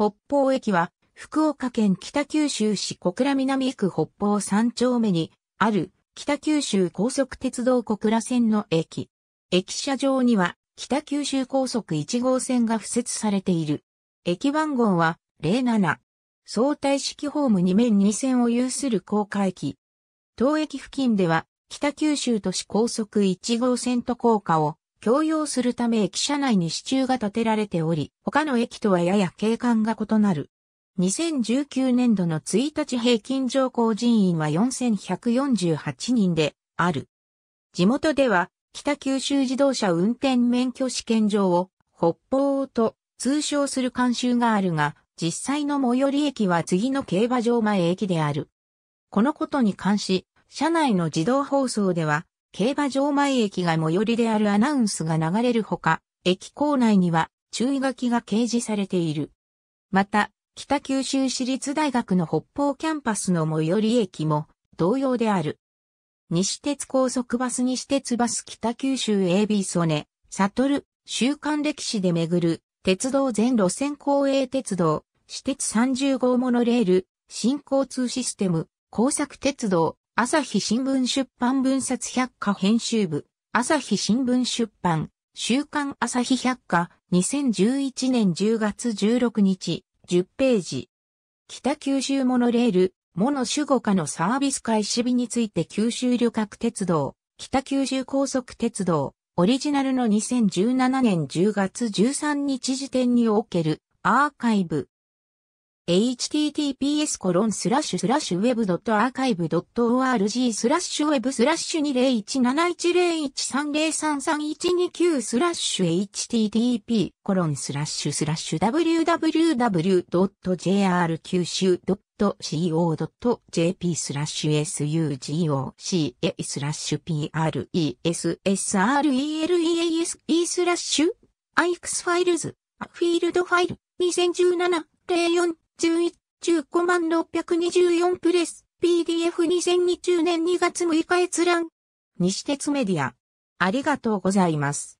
北方駅は、福岡県北九州市小倉南区北方3丁目にある北九州高速鉄道小倉線の駅。駅舎上には北九州高速1号線が付設されている。駅番号は07。相対式ホーム2面2線を有する高架駅。当駅付近では北九州都市高速1号線と高架を共用するため駅舎内に支柱が建てられており、他の駅とはやや景観が異なる。2019年度の1日平均乗降人員は4148人である。地元では北九州自動車運転免許試験場を北方と通称する慣習があるが、実際の最寄り駅は次の競馬場前駅である。このことに関し、車内の自動放送では競馬場前駅が最寄りであるアナウンスが流れるほか、駅構内には注意書きが掲示されている。また、北九州市立大学の北方キャンパスの最寄り駅も同様である。西鉄高速バス西鉄バス北九州 AB 曽根、サトル、週刊歴史で巡る、鉄道全路線公営鉄道、私鉄30号モノレール、新交通システム、工作鉄道、朝日新聞出版文冊百科編集部、朝日新聞出版、週刊朝日百科、2011年10月16日、10ページ。北九州モノレール、モノ守護課のサービス開始日について九州旅客鉄道、北九州高速鉄道、オリジナルの2017年10月13日時点におけるアーカイブ、https コロンスラッシュスラッシュウェブドットアーカイブドット org スラッシュウェブスラッシュ20171013033129スラッシュ http コロンスラッシュスラッシュ www.jr 九州 .co.jp スラッシュ sugoca スラッシュ presreleases スラッシュ ix ファイルズフィールドファイル2017 04 11中5万624プレス PDF2020 年2月6日閲覧。西鉄メディア。ありがとうございます。